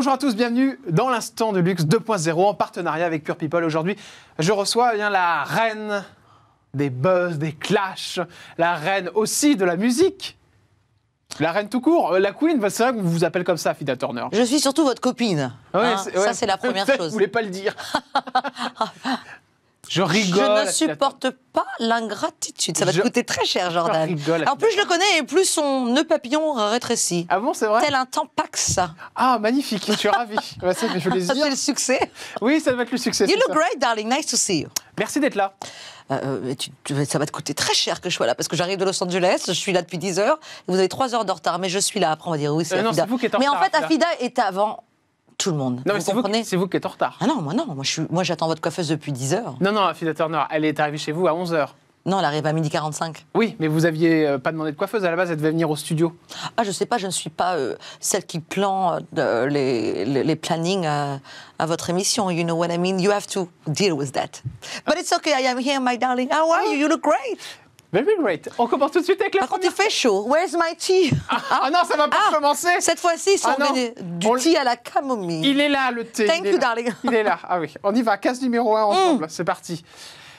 Bonjour à tous, bienvenue dans l'instant de luxe 2.0 en partenariat avec Pure People. Aujourd'hui, je reçois eh bien, la reine des buzz, des clashs, la reine aussi de la musique. La reine tout court, euh, la queen, c'est vrai qu'on vous appelle comme ça, Fida Turner. Je suis surtout votre copine. Hein ça, c'est la première chose. Vous voulez pas le dire. Je rigole. Je ne supporte pas l'ingratitude. Ça va te coûter très cher, Jordan. En plus, je le connais et plus son nœud papillon rétrécit. Ah bon, c'est vrai Tel un Tampax. Ah, magnifique. Je suis ravi. Bah, ça, je le succès. Oui, ça va être le succès. You look great, darling. Nice to see you. Merci d'être là. Euh, euh, ça va te coûter très cher que je sois là, parce que j'arrive de Los Angeles, je suis là depuis 10 heures, vous avez 3 heures de retard, mais je suis là. Après, on va dire oui, c'est retard. Euh, mais en fait, Afida est avant tout le monde. Non, mais c'est vous, qui êtes en retard. Ah non, moi non, moi, je moi j'attends votre coiffeuse depuis 10 heures. Non, non, Frida Turner, elle est arrivée chez vous à 11 heures. Non, elle arrive à h 45. Oui, mais vous aviez euh, pas demandé de coiffeuse à la base, elle devait venir au studio. Ah, je sais pas, je ne suis pas euh, celle qui plan euh, les, les, plannings à, à votre émission. You know what I mean? You have to deal with that. But it's okay, I am here, my darling. How are you? You look great. Very great. On commence tout de suite avec la Par première. Contre, il fait chaud. Where's my tea ah, ah, ah non, ça va pas ah, commencer. Cette fois-ci, c'est du thé à la camomille. Il est là, le thé. Thank you, darling. Il est là. Ah oui. On y va. Case numéro 1 ensemble. Mm. C'est parti.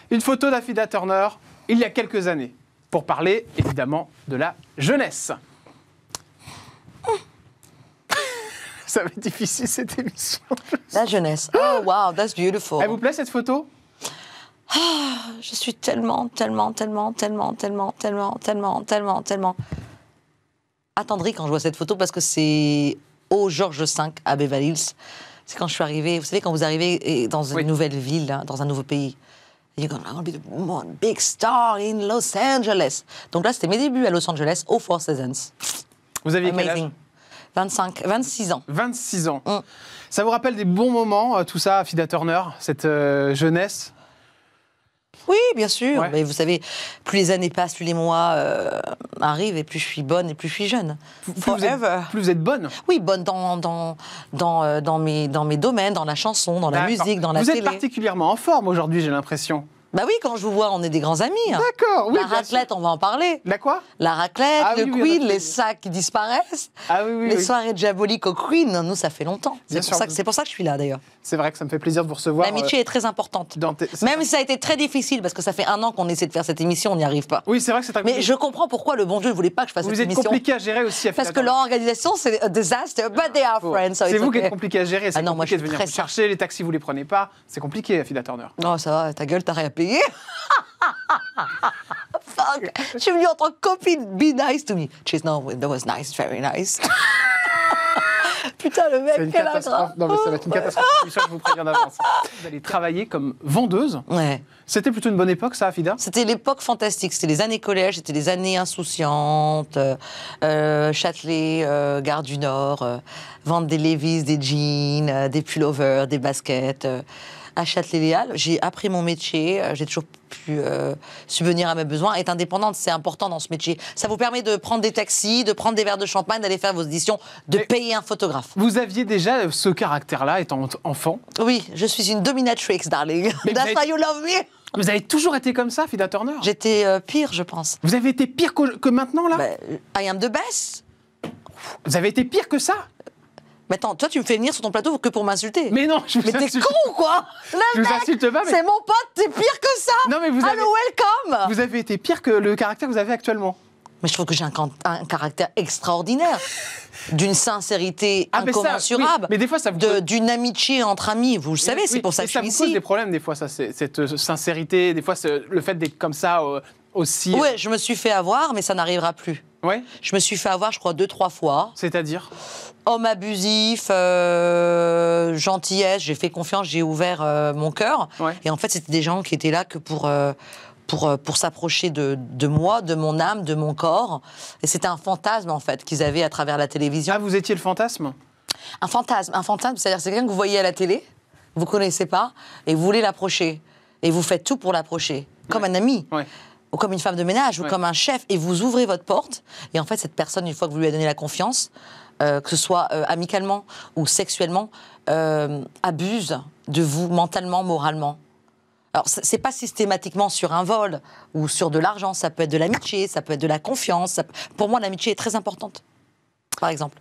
Une photo d'Afida Turner il y a quelques années pour parler évidemment de la jeunesse. ça va être difficile cette émission. la jeunesse. Oh, wow, that's beautiful. Elle vous plaît cette photo ah, je suis tellement, tellement, tellement, tellement, tellement, tellement, tellement, tellement, tellement Attendri quand je vois cette photo parce que c'est au Georges V à Beverly Hills. C'est quand je suis arrivée, vous savez, quand vous arrivez dans une nouvelle ville, hein, dans un nouveau pays. You're to be the big star in Los Angeles. Donc là, c'était mes débuts à Los Angeles, au Four Seasons. Vous aviez quel âge 25, 26 ans. 26 ans. Mm. Ça vous rappelle des bons moments, euh, tout ça, Fida Turner, cette euh, jeunesse oui, bien sûr. Mais vous savez, plus les années passent, plus les mois euh, arrivent, et plus je suis bonne, et plus je suis jeune. Plus, vous, êtes, bonne Oui, bonne dans, dans, dans, euh, dans, mes, dans mes domaines, dans la chanson, dans la musique, dans la Vous êtes particulièrement en forme aujourd'hui, j'ai l'impression. Bah oui, quand je vous vois, on est des grands amis. Hein. D'accord, oui. La raclette, on va en parler. La quoi La raclette, ah le queen, les sacs qui disparaissent. Ah oui, oui. Les soirées diaboliques au queen, nous, ça fait longtemps. C'est pour, c'est pour, ça que je suis là, d'ailleurs. C'est vrai que ça me fait plaisir de vous recevoir. L'amitié euh, est très importante. Même si ça a été très difficile, parce que ça fait un an qu'on essaie de faire cette émission, on n'y arrive pas. Oui, c'est vrai que c'est un... Mais je comprends pourquoi le bon Dieu ne voulait pas que je fasse cette émission. Vous êtes compliqué à gérer aussi, à Parce que l'organisation, c'est un désastre, mais ils sont friends. c'est vous qui êtes compliqué à gérer. C'est ah compliqué de venir chercher, les taxis, vous les prenez pas. C'est compliqué, Turner. Non, ça va, ta gueule, t'as à Fuck. Je suis venue en tant que copine. Be nice to me. She's no, that was nice, very nice. Putain, le mec, c'est une catastrophe. Non, mais ça va être une catastrophe. je vous préviens d'avance. Vous allez travailler comme vendeuse. Ouais. C'était plutôt une bonne époque, ça, Afida C'était l'époque fantastique. C'était les années collège, c'était les années insouciantes. Euh, euh, Châtelet, euh, Gare du Nord, vendre des Levi's, des jeans, des pullovers, des baskets à Châtelet-Léal. J'ai appris mon métier, euh, j'ai toujours pu euh, subvenir à mes besoins, être indépendante, c'est important dans ce métier. Ça vous permet de prendre des taxis, de prendre des verres de champagne, d'aller faire vos éditions, de payer un photographe. Vous aviez déjà euh, ce caractère-là étant enfant Oui, je suis une dominatrix, darling. That's why you love me vous avez toujours été comme ça, Fida Turner J'étais pire, je pense. Vous avez été pire que, maintenant, là bah, I am the best. Vous avez été pire que ça mais attends, toi, tu me fais venir sur ton plateau que pour m'insulter. Mais non, je vous Mais t'es con quoi je mec, vous insulte pas, mais... C'est mon pote, t'es pire que ça Non, mais vous avez... welcome Vous avez été pire que le caractère que vous avez actuellement. Mais je trouve que j'ai un, un, caractère extraordinaire, d'une sincérité ah, incommensurable, mais, des fois ça vous... d'une amitié entre amis. Vous le savez, c'est pour ça que je suis ici. Ça vous pose des problèmes des fois, ça, cette euh, sincérité, des fois le fait d'être comme ça aussi. Oui, euh. je me suis fait avoir, mais ça n'arrivera plus. Je me suis fait avoir, je crois, deux, trois fois. C'est-à-dire Homme abusif, euh, gentillesse, j'ai fait confiance, j'ai ouvert euh, mon cœur. Et en fait, c'était des gens qui étaient là que pour. Euh, pour, pour s'approcher de, de, moi, de mon âme, de mon corps. Et c'était un fantasme, en fait, qu'ils avaient à travers la télévision. Ah, vous étiez le fantasme Un fantasme, un fantasme, c'est-à-dire c'est quelqu'un que vous voyez à la télé, vous connaissez pas, et vous voulez l'approcher. Et vous faites tout pour l'approcher, comme un ami. Ouais ou comme une femme de ménage, ou comme un chef, et vous ouvrez votre porte, et en fait, cette personne, une fois que vous lui avez donné la confiance, euh, que ce soit euh, amicalement ou sexuellement, euh, abuse de vous mentalement, moralement. Alors, n'est pas systématiquement sur un vol ou sur de l'argent, ça peut être de l'amitié, ça peut être de la confiance. Pour moi, l'amitié est très importante, par exemple.